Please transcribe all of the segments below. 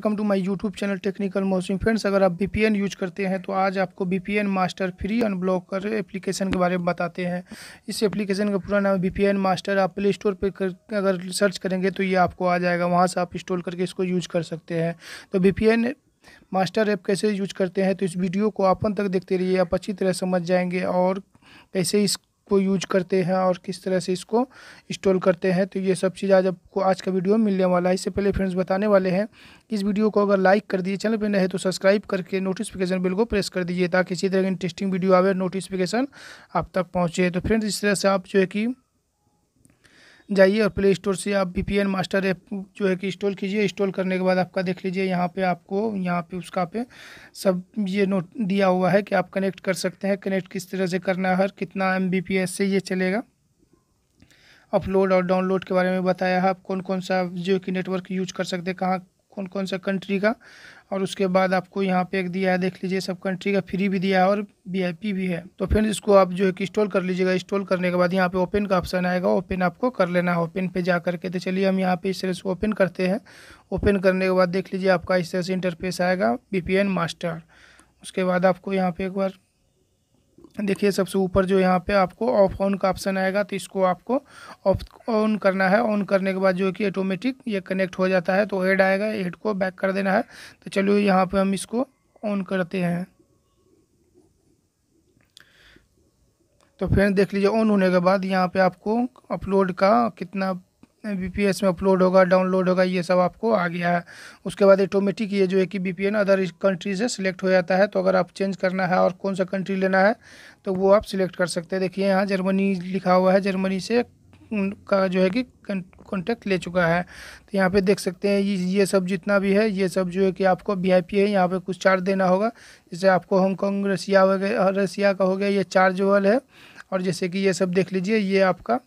welcome to my YouTube channel technical Mausam friends अगर आप B use करते हैं तो आज आपको B master free unblocker application के बारे में बताते हैं इस एप्लीकेशन का पूरा नाम बी मास्टर आप प्ले स्टोर पर कर, अगर सर्च करेंगे तो ये आपको आ जाएगा वहाँ से आप इंस्टॉल करके इसको यूज कर सकते हैं तो बी मास्टर ऐप कैसे यूज करते हैं तो इस वीडियो को अपन तक देखते रहिए आप अच्छी तरह समझ जाएंगे और कैसे इस को यूज करते हैं और किस तरह से इसको इंस्टॉल करते हैं तो ये सब चीज़ आज आपको आज का वीडियो मिलने वाला है इससे पहले फ्रेंड्स बताने वाले हैं इस वीडियो को अगर लाइक कर दिए चैनल पर नहीं है तो सब्सक्राइब करके नोटिफिकेशन बिल को प्रेस कर दीजिए ताकि इसी तरह की इंटरेस्टिंग वीडियो आवे नोटिफिकेशन आप तक पहुँचे तो फ्रेंड्स इस तरह से आप जो है कि जाइए और प्ले स्टोर से आप वी मास्टर ऐप जो है कि इंस्टॉल कीजिए इंस्टॉल करने के बाद आपका देख लीजिए यहाँ पे आपको यहाँ पे उसका पे सब ये नोट दिया हुआ है कि आप कनेक्ट कर सकते हैं कनेक्ट किस तरह से करना है कितना एम से ये चलेगा अपलोड और डाउनलोड के बारे में बताया है आप कौन कौन सा जो कि नेटवर्क यूज कर सकते हैं कहाँ कौन कौन सा कंट्री का और उसके बाद आपको यहाँ पे एक दिया है देख लीजिए सब कंट्री का फ्री भी दिया है और वीआईपी भी है तो फ्रेंड्स इसको आप जो है कि इंस्टॉल कर लीजिएगा इंस्टॉल करने के बाद यहाँ पे ओपन का ऑप्शन आएगा ओपन आपको कर लेना है ओपन पे जा करके तो चलिए हम यहाँ पे इस तरह से ओपन करते हैं ओपन करने के बाद देख लीजिए आपका इस तरह से इंटरफेस आएगा बी मास्टर उसके बाद आपको यहाँ पर एक बार देखिए सबसे ऊपर जो यहाँ पे आपको ऑफ ऑन का ऑप्शन आएगा तो इसको आपको ऑफ ऑन करना है ऑन करने के बाद जो कि ऑटोमेटिक ये कनेक्ट हो जाता है तो हेड आएगा हेड को बैक कर देना है तो चलो यहाँ पे हम इसको ऑन करते हैं तो फ्रेंड देख लीजिए ऑन होने के बाद यहाँ पे आपको अपलोड का कितना बी में अपलोड होगा डाउनलोड होगा ये सब आपको आ गया है उसके बाद ऑटोमेटिक ये जो है कि बी अदर कंट्री से सिलेक्ट हो जाता है तो अगर आप चेंज करना है और कौन सा कंट्री लेना है तो वो आप सिलेक्ट कर सकते हैं देखिए यहाँ जर्मनी लिखा हुआ है जर्मनी से का जो है कि कॉन्टैक्ट ले चुका है तो यहाँ पे देख सकते हैं ये ये सब जितना भी है ये सब जो है कि आपको वी आई पी है यहाँ पे कुछ चार्ज देना होगा जैसे आपको हांगकॉन्ग रसिया वगैरह रसिया का हो गया ये चार्ज वाल है और जैसे कि ये सब देख लीजिए ये आपका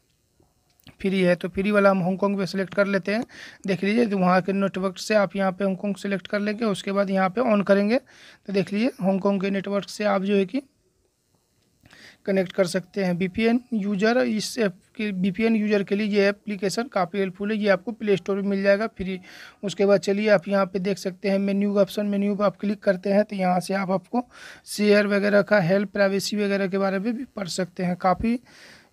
फ्री है तो फ्री वाला हम हॉन्गकॉन्ग पे सिलेक्ट कर लेते हैं देख लीजिए तो वहाँ के नेटवर्क से आप यहाँ पे हॉन्गकॉन्ग सेलेक्ट कर लेंगे उसके बाद यहाँ पे ऑन करेंगे तो देख लीजिए हॉन्गकॉन्ग के नेटवर्क से आप जो है कि कनेक्ट कर सकते हैं एन यूज़र इस ऐप के एन यूज़र के लिए ये एप्लीकेशन काफ़ी हेल्पफुल है ये आपको प्ले स्टोर में मिल जाएगा फ्री उसके बाद चलिए आप यहाँ पे देख सकते हैं मेन्यू का ऑप्शन मेन्यू पर आप क्लिक करते हैं तो यहाँ से आप आपको शेयर वगैरह का हेल्प प्राइवेसी वगैरह के बारे में भी पढ़ सकते हैं काफ़ी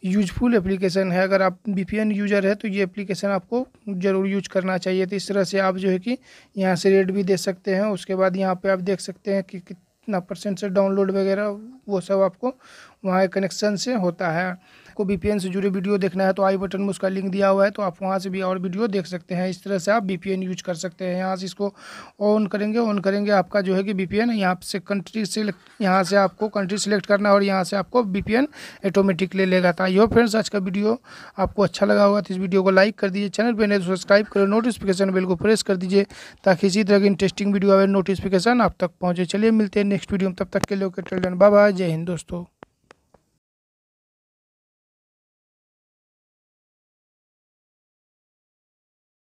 यूजफुल एप्लीकेशन है अगर आप बी यूज़र है तो ये एप्लीकेशन आपको ज़रूर यूज करना चाहिए तो इस तरह से आप जो है कि यहाँ से रेट भी दे सकते हैं उसके बाद यहाँ पे आप देख सकते हैं कि कितना परसेंट से डाउनलोड वगैरह वो सब आपको वहाँ कनेक्शन से होता है आपको बी से जुड़े वीडियो देखना है तो आई बटन में उसका लिंक दिया हुआ है तो आप वहाँ से भी और वीडियो देख सकते हैं इस तरह से आप बी यूज कर सकते हैं यहाँ से इसको ऑन करेंगे ऑन करेंगे आपका जो है कि बी पी यहाँ से कंट्री सेलेक्ट यहाँ से आपको कंट्री सेलेक्ट करना और यहाँ से आपको बी पी ऑटोमेटिक ले लेगा था यो फ्रेंड्स आज का वीडियो आपको अच्छा लगा होगा तो इस वीडियो को लाइक कर दीजिए चैनल पर नहीं सब्सक्राइब करो नोटिफिकेशन बिल को प्रेस कर दीजिए ताकि इसी तरह की इंटरेस्टिंग वीडियो आए नोटिफिकेशन आप तक पहुँचे चलिए मिलते हैं नेक्स्ट वीडियो में तब तक के लिए ओके बाय बाय जय हिंद दोस्तों